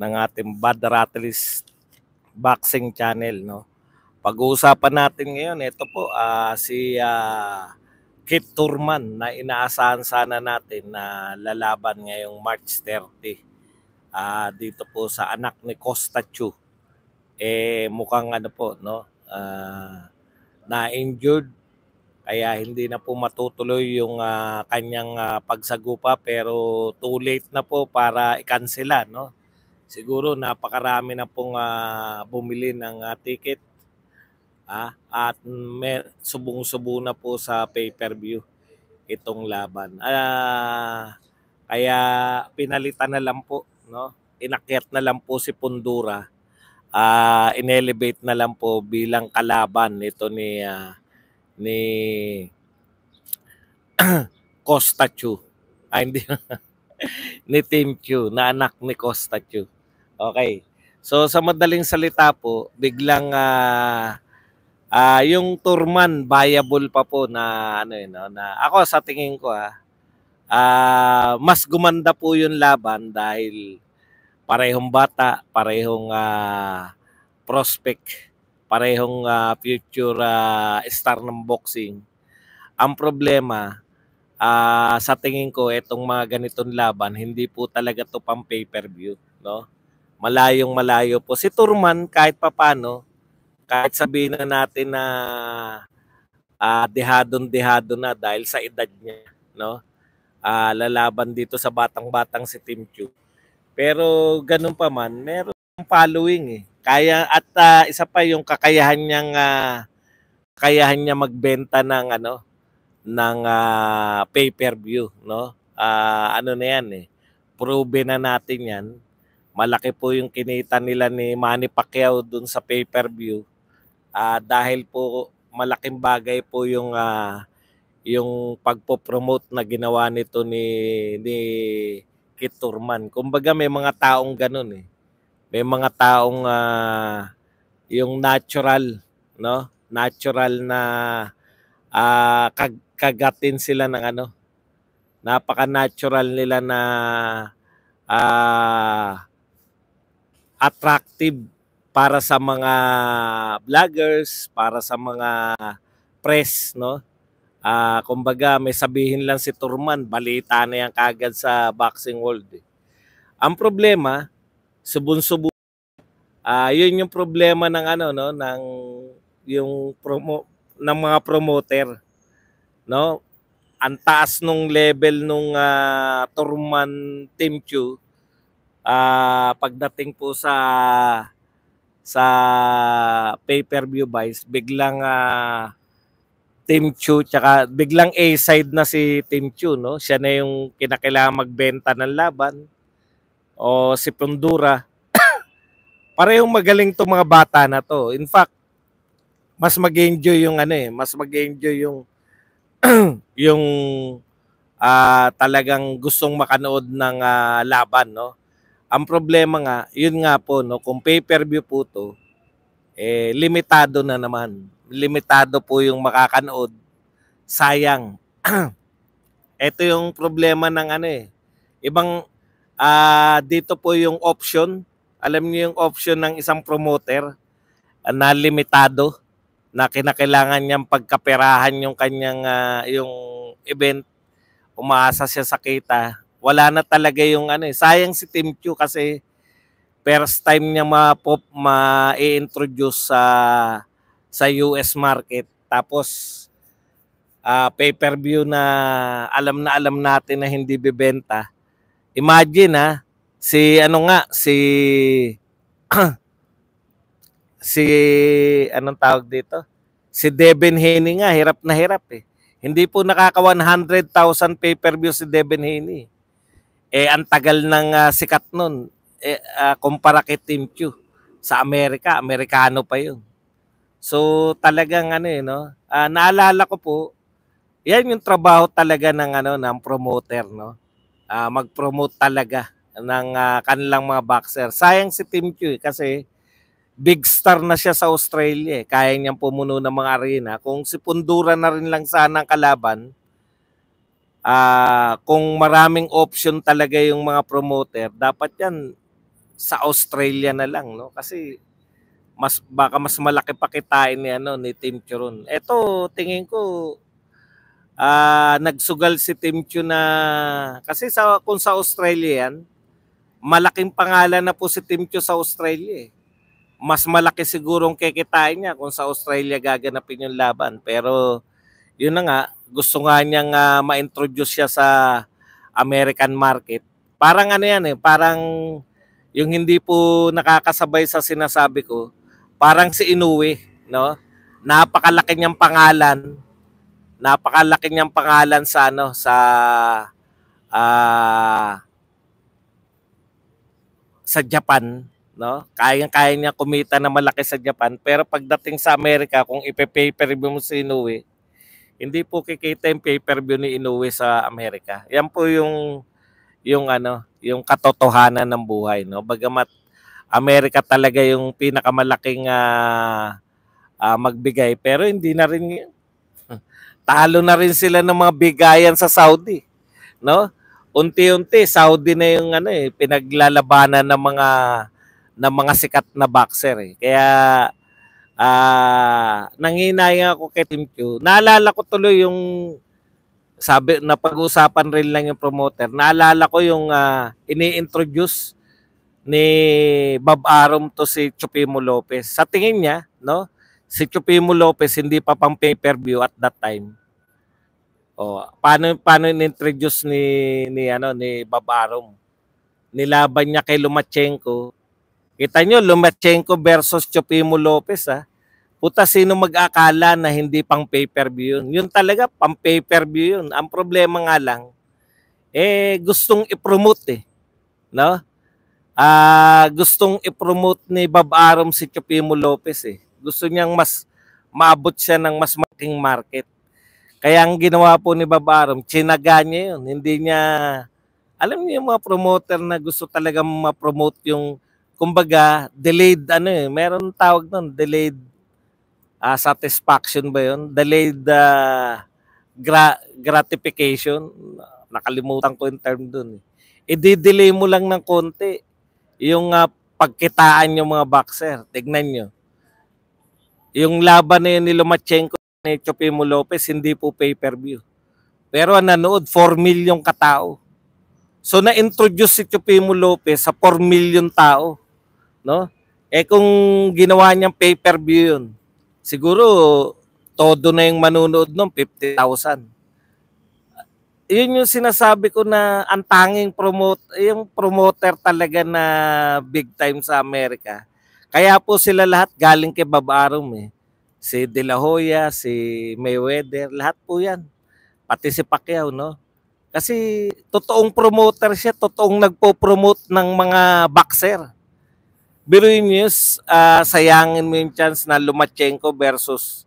ng ating Bad Rattles Boxing Channel. No? Pag-uusapan natin ngayon, ito po, uh, si uh, ah, Kip Turman na inaasahan sana natin na lalaban ngayong March 30 uh, ah, dito po sa anak ni Costa Chu. Eh, mukhang ano po, no? Uh, na-injured kaya hindi na po matutuloy yung uh, kanyang uh, pagsagupa pero too late na po para ikansela no siguro napakarami na pong uh, bumili ng uh, ticket ah, at subong-subo na po sa pay-per-view itong laban. Ah, kaya pinalitan na lang po, no? Inakyat na lang po si Pundura. Ah, inelevate na lang po bilang kalaban ito ni uh, ni Costa Chu. Ay, hindi. ni Team Chu, na anak ni Costa Chu. Okay. So sa madaling salita po, biglang uh, uh, yung turman viable pa po na ano yun, no, na ako sa tingin ko ah, uh, mas gumanda po yung laban dahil parehong bata, parehong uh, prospect, parehong uh, future uh, star ng boxing. Ang problema, uh, sa tingin ko, itong mga ganitong laban, hindi po talaga to pang pay-per-view. No? malayong malayo po. Si Turman kahit papano, kahit sabihin na natin na uh, ah, dehadon-dehado na dahil sa edad niya, no? Uh, lalaban dito sa batang-batang si Team Q. Pero ganun pa man, meron following eh. Kaya at uh, isa pa yung kakayahan niyang uh, kakayahan niya magbenta ng ano ng uh, pay-per-view, no? Uh, ano na 'yan eh. Proven na natin 'yan malaki po yung kinita nila ni Manny Pacquiao dun sa pay-per-view. Uh, dahil po malaking bagay po yung uh, yung pagpo-promote na ginawa nito ni ni Kit Turman. Kumbaga may mga taong ganun eh. May mga taong uh, yung natural, no? Natural na uh, kag kagatin sila ng ano. Napaka-natural nila na ah uh, attractive para sa mga vloggers, para sa mga press, no? Ah, uh, kumbaga may sabihin lang si Turman, balita na yan kagad sa boxing world. Eh. Ang problema, subun-subun. Ah, uh, 'yun yung problema ng ano no, ng yung promo ng mga promoter, no? Ang taas nung level nung uh, Turman Team Q uh, pagdating po sa sa pay-per-view buys, biglang uh, Team Chu tsaka biglang A side na si Team Chu no. Siya na yung kinakailangan magbenta ng laban o si Pundura. Parehong magaling tong mga bata na to. In fact, mas mag-enjoy yung ano eh, mas mag-enjoy yung yung uh, talagang gustong makanood ng uh, laban no ang problema nga, yun nga po, no, kung pay-per-view po to, eh, limitado na naman. Limitado po yung makakanood. Sayang. Ito yung problema ng ano eh. Ibang, uh, dito po yung option. Alam niyo yung option ng isang promoter uh, na limitado na kinakailangan niyang pagkaperahan yung kanyang uh, yung event umaasa siya sa kita wala na talaga yung ano eh. Sayang si Team Q kasi first time niya ma-pop, ma-introduce sa sa US market. Tapos uh, pay-per-view na alam na alam natin na hindi bibenta. Imagine ha, ah, si ano nga, si si anong tawag dito? Si Devin Haney nga, hirap na hirap eh. Hindi po nakaka 100,000 pay-per-view si Devin Haney. Eh, ang tagal ng uh, sikat noon Eh, uh, kumpara kay Team Q. Sa Amerika, Amerikano pa yun. So, talagang ano yun, eh, no? Uh, naalala ko po, yan yung trabaho talaga ng, ano, ng promoter, no? Uh, mag-promote talaga ng uh, kanilang mga boxer. Sayang si Team Q eh, kasi big star na siya sa Australia. Eh. Kaya niyang pumuno ng mga arena. Kung si Pundura na rin lang sana ang kalaban, uh, kung maraming option talaga yung mga promoter, dapat yan sa Australia na lang, no? Kasi mas baka mas malaki pa kitain ni ano ni Team Churon. Ito tingin ko uh, nagsugal si Team Chu na kasi sa kung sa Australia yan, malaking pangalan na po si Team Chu sa Australia. Eh. Mas malaki siguro ang kikitain niya kung sa Australia gaganapin yung laban. Pero yun na nga, gusto nga niyang uh, ma-introduce siya sa American market. Parang ano yan eh, parang yung hindi po nakakasabay sa sinasabi ko, parang si Inoue, no? Napakalaki niyang pangalan, napakalaki niyang pangalan sa ano, sa uh, sa Japan, no? Kayang-kaya niya kumita na malaki sa Japan, pero pagdating sa Amerika kung ipe-pay mo si Inoue, hindi po kikita yung pay-per-view ni Inoue sa Amerika. Yan po yung yung ano, yung katotohanan ng buhay, no? Bagamat Amerika talaga yung pinakamalaking uh, uh, magbigay pero hindi na rin talo na rin sila ng mga bigayan sa Saudi, no? Unti-unti Saudi na yung ano eh pinaglalabanan ng mga ng mga sikat na boxer eh. Kaya ah, nanginayang ako kay Team Q. Naalala ko tuloy yung sabi na pag-usapan rin lang yung promoter. Naalala ko yung uh, ini-introduce ni Bob Arum to si Chupimo Lopez. Sa tingin niya, no? Si Chupimo Lopez hindi pa pang pay-per-view at that time. Oh, paano paano in-introduce ni ni ano ni Bob Arum? Nilaban niya kay Lomachenko. Kita niyo Lomachenko versus Chupimo Lopez ah. Puta, sino mag-akala na hindi pang pay-per-view yun? Yun talaga, pang pay-per-view yun. Ang problema nga lang, eh, gustong i-promote eh. No? Ah, uh, gustong i-promote ni Bob Arum si Chupimo Lopez eh. Gusto niyang mas maabot siya ng mas malaking market. Kaya ang ginawa po ni Bob Arum, chinaga niya yun. Hindi niya, alam niyo yung mga promoter na gusto talaga ma-promote yung, kumbaga, delayed, ano eh, meron tawag nun, delayed uh, satisfaction ba yun? Delayed uh, gra- gratification. Nakalimutan ko yung term dun. Eh. I-delay mo lang ng konti yung uh, pagkitaan yung mga boxer. Tignan nyo. Yung laban na yun ni Lomachenko ni Chopimo Lopez, hindi po pay-per-view. Pero nanood, 4 million katao. So na-introduce si Chupimo Lopez sa 4 million tao. No? Eh kung ginawa niyang pay-per-view yun, siguro todo na yung manunood nun, 50,000. Yun yung sinasabi ko na ang tanging promote, yung promoter talaga na big time sa Amerika. Kaya po sila lahat galing kay Bob Arum eh. Si De La Hoya, si Mayweather, lahat po yan. Pati si Pacquiao, no? Kasi totoong promoter siya, totoong nagpo-promote ng mga boxer biruin uh, ah, sayangin mo yung chance na Lumachenko versus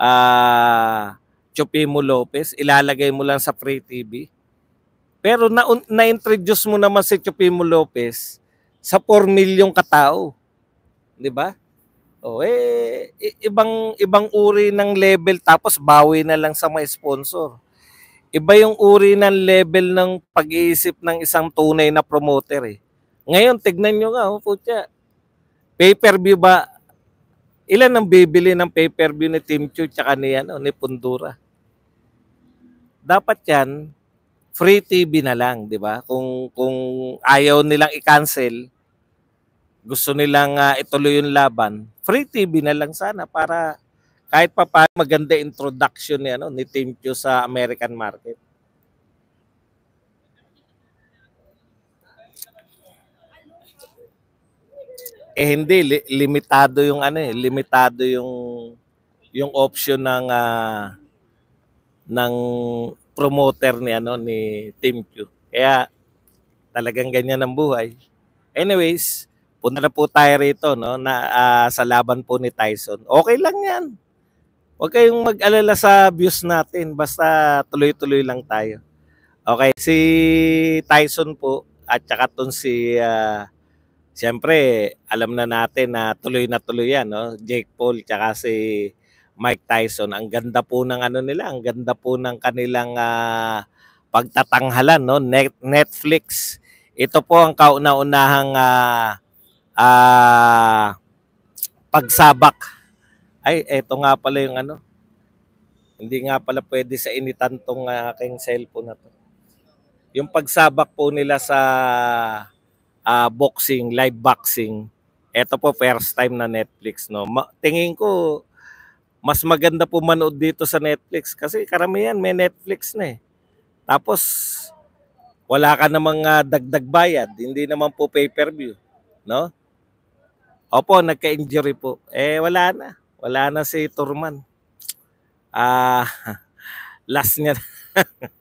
uh, ah, Chopimo Lopez, ilalagay mo lang sa free TV. Pero na, na-introduce mo naman si Chopimo Lopez sa 4 milyong katao. 'Di ba? O eh ibang ibang uri ng level tapos bawi na lang sa mga sponsor. Iba yung uri ng level ng pag-iisip ng isang tunay na promoter eh. Ngayon tignan niyo nga, oh, putya. Pay-per-view ba? Ilan ang bibili ng pay-per-view ni Team Chu tsaka ni, ano, ni Pundura? Dapat yan, free TV na lang, di ba? Kung, kung ayaw nilang i-cancel, gusto nilang uh, ituloy yung laban, free TV na lang sana para kahit pa paano maganda introduction ni, ano, ni Team Q sa American market. Eh hindi, li- limitado yung ano eh, limitado yung yung option ng uh, ng promoter ni ano ni Team Q. Kaya talagang ganyan ang buhay. Anyways, punta na po tayo rito no na uh, sa laban po ni Tyson. Okay lang 'yan. Huwag kayong mag-alala sa views natin. Basta tuloy-tuloy lang tayo. Okay, si Tyson po at saka tong si uh, Siyempre, alam na natin na tuloy na tuloy yan, no? Jake Paul tsaka si Mike Tyson. Ang ganda po ng ano nila, ang ganda po ng kanilang uh, pagtatanghalan, no? Net- Netflix. Ito po ang kauna-unahang uh, uh, pagsabak. Ay, eto nga pala yung ano. Hindi nga pala pwede sa initan tong uh, aking cellphone na to. Yung pagsabak po nila sa uh, boxing, live boxing. Ito po first time na Netflix no. Ma- tingin ko mas maganda po manood dito sa Netflix kasi karamihan may Netflix na eh. Tapos wala ka namang uh, dagdag bayad, hindi naman po pay-per-view, no? Opo, nagka-injury po. Eh wala na. Wala na si Turman. Ah, uh, last niya.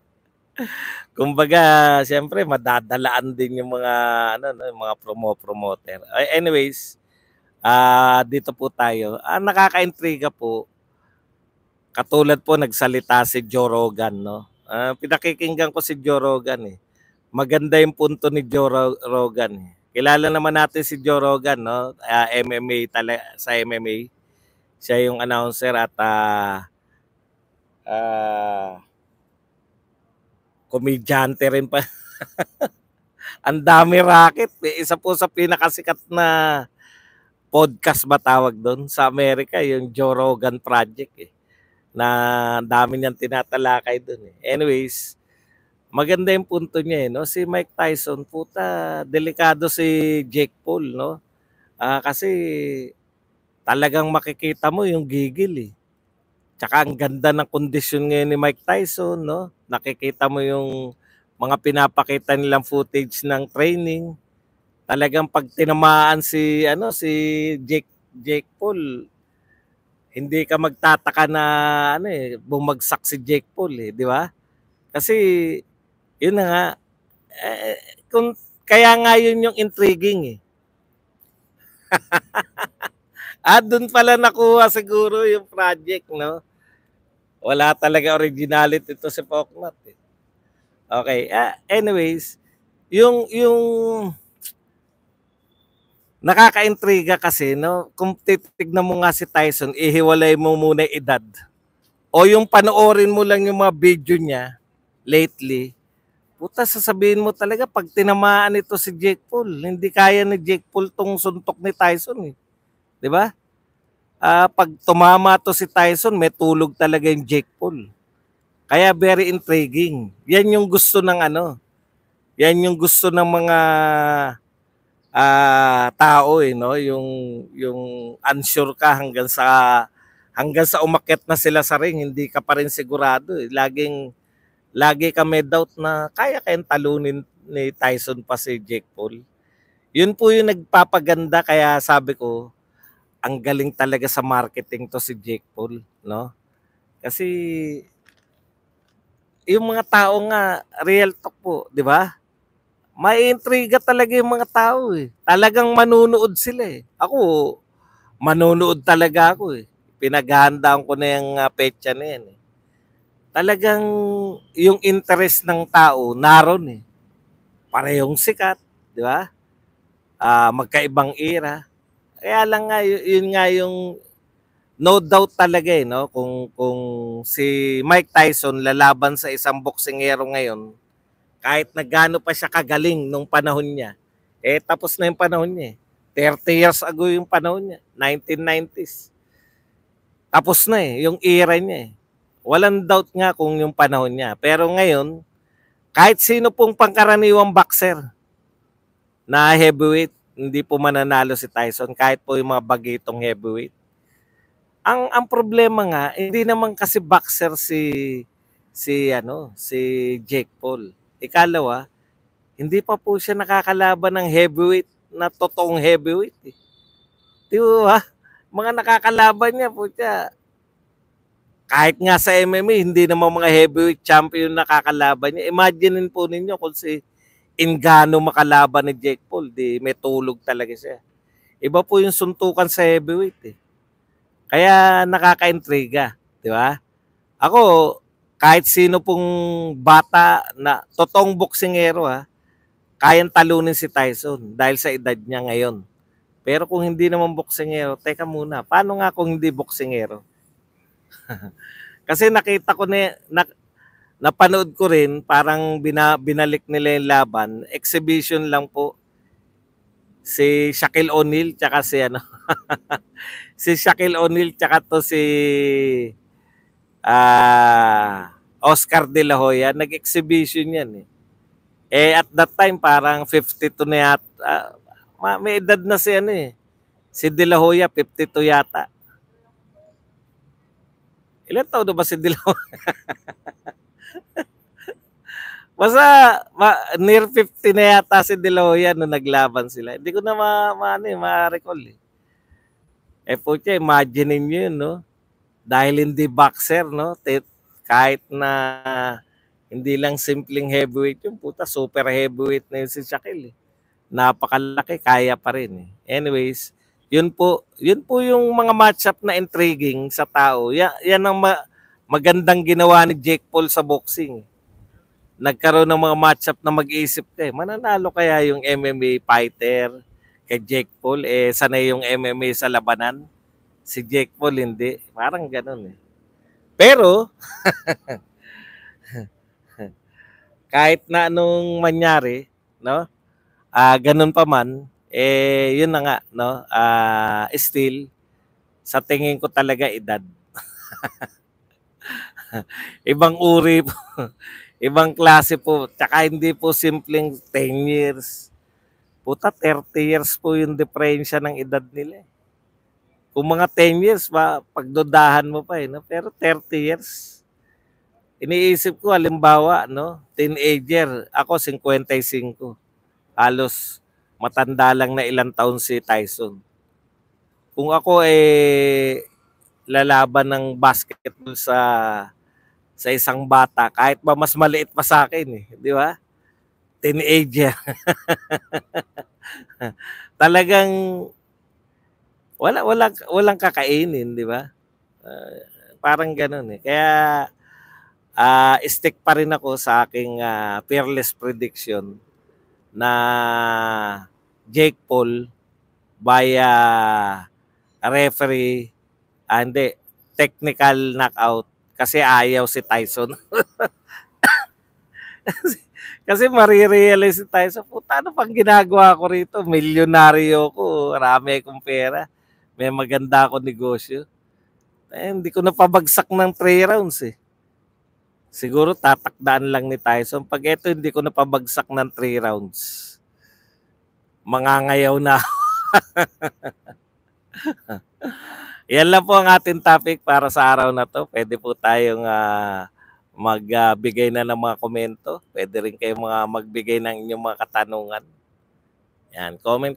Kumbaga, siyempre madadalaan din yung mga ano no, yung mga promo promoter. Anyways, ah uh, dito po tayo. Ah, nakaka-intriga po. Katulad po nagsalita si Joe Rogan, no. Ah, uh, pinakikinggan ko si Joe Rogan eh. Maganda yung punto ni Joe Rogan. Eh. Kilala naman natin si Joe Rogan, no? Uh, ah, MMA talaga, sa MMA. Siya yung announcer at ah uh, uh, komedyante rin pa. Ang dami racket. Eh, isa po sa pinakasikat na podcast ba tawag doon sa Amerika, yung Joe Rogan Project eh. Na dami niyang tinatalakay doon eh. Anyways, maganda yung punto niya eh, no? Si Mike Tyson, puta, delikado si Jake Paul, no? Uh, kasi talagang makikita mo yung gigil eh. Tsaka ang ganda ng kondisyon ngayon ni Mike Tyson, no? Nakikita mo yung mga pinapakita nilang footage ng training. Talagang pag tinamaan si ano si Jake Jake Paul, hindi ka magtataka na ano eh, bumagsak si Jake Paul eh, di ba? Kasi yun na nga eh, kung kaya nga yun yung intriguing eh. At ah, doon pala nakuha siguro yung project, no? Wala talaga originality ito si Poknat. Eh. Okay. Ah, anyways, yung yung nakakaintriga kasi no, kung titignan mo nga si Tyson, ihiwalay mo muna yung edad. O yung panoorin mo lang yung mga video niya lately, puta sasabihin mo talaga pag tinamaan ito si Jake Paul, hindi kaya ni Jake Paul tong suntok ni Tyson eh. 'Di ba? Uh, pag tumama to si Tyson, may tulog talaga yung Jake Paul. Kaya very intriguing. Yan yung gusto ng ano. Yan yung gusto ng mga uh, tao eh, no? Yung yung unsure ka hanggang sa hanggang sa umakyat na sila sa ring, hindi ka pa rin sigurado. Eh. Laging lagi ka may doubt na kaya kayang talunin ni Tyson pa si Jake Paul. Yun po yung nagpapaganda kaya sabi ko ang galing talaga sa marketing to si Jake Paul, no? Kasi yung mga tao nga real talk po, 'di ba? May intriga talaga yung mga tao eh. Talagang manunood sila eh. Ako manunood talaga ako eh. Pinaghandaan ko na yung uh, petsa na yan eh. Talagang yung interest ng tao naroon eh. Parehong sikat, 'di ba? Uh, magkaibang era kaya lang nga, yun nga yung no doubt talaga eh, no? Kung, kung si Mike Tyson lalaban sa isang boksingero ngayon, kahit nagano pa siya kagaling nung panahon niya, eh tapos na yung panahon niya eh. 30 years ago yung panahon niya, 1990s. Tapos na eh, yung era niya eh. Walang doubt nga kung yung panahon niya. Pero ngayon, kahit sino pong pangkaraniwang boxer na heavyweight, hindi po mananalo si Tyson kahit po yung mga bagitong heavyweight. Ang ang problema nga, hindi naman kasi boxer si si ano, si Jake Paul. Ikalawa, hindi pa po siya nakakalaban ng heavyweight na totoong heavyweight. Eh. Di Mga nakakalaban niya po siya. Kahit nga sa MMA, hindi naman mga heavyweight champion nakakalaban niya. Imaginein po ninyo kung si engano makalaban ni Jake Paul. Di, may tulog talaga siya. Iba po yung suntukan sa heavyweight eh. Kaya nakaka-intriga, di ba? Ako, kahit sino pong bata na totoong boksingero ha, ah, kayang talunin si Tyson dahil sa edad niya ngayon. Pero kung hindi naman boksingero, teka muna, paano nga kung hindi boksingero? Kasi nakita ko na, na napanood ko rin, parang bina, binalik nila yung laban. Exhibition lang po. Si Shaquille O'Neal, tsaka si ano. si Shaquille O'Neal, tsaka to si uh, Oscar De La Hoya. Nag-exhibition yan eh. Eh at that time parang 52 na yata. Uh, may edad na si ano eh. Si De La Hoya 52 yata. Ilan taon na ba si De La Hoya? Basta ma, near 50 na yata si Deloya nung naglaban sila. Hindi ko na ma, ma, ano, eh, ma-recall eh. Eh po siya, imagine nyo yun, no? Dahil hindi boxer, no? Kahit na hindi lang simpleng heavyweight yung puta, super heavyweight na yun si Shaquille. Eh. Napakalaki, kaya pa rin eh. Anyways, yun po, yun po yung mga matchup na intriguing sa tao. Yan, yan ang ma- magandang ginawa ni Jake Paul sa boxing. Nagkaroon ng mga matchup na mag-iisip eh, mananalo kaya yung MMA fighter kay Jake Paul? Eh, sanay yung MMA sa labanan. Si Jake Paul hindi. Parang ganoon eh. Pero, kahit na anong manyari, no? Ah, uh, ganun pa man, eh yun na nga, no? Ah, uh, still sa tingin ko talaga edad. ibang uri po, ibang klase po. Tsaka hindi po simpleng 10 years. Puta, 30 years po yung diferensya ng edad nila. Eh. Kung mga 10 years, pa, pagdodahan mo pa eh. No? Pero 30 years, iniisip ko, halimbawa, no? teenager, ako 55. Halos matanda lang na ilang taon si Tyson. Kung ako eh lalaban ng basketball sa sa isang bata kahit ba mas maliit pa sa akin eh, di ba? Teenager. Talagang wala wala walang kakainin, di ba? Uh, parang ganoon eh. Kaya uh, stick pa rin ako sa aking uh, fearless prediction na Jake Paul by uh, referee, uh, hindi, technical knockout kasi ayaw si Tyson. kasi, kasi marirealize si Tyson, puta ano pang ginagawa ko rito? Milyonaryo ko, marami akong pera, may maganda ako negosyo. Eh, hindi ko napabagsak ng 3 rounds eh. Siguro tatakdaan lang ni Tyson. Pag ito, hindi ko napabagsak ng 3 rounds. Mangangayaw na Yan lang po ang ating topic para sa araw na to. Pwede po tayong uh, magbigay uh, na ng mga komento. Pwede rin kayong mga magbigay ng inyong mga katanungan. Yan, comment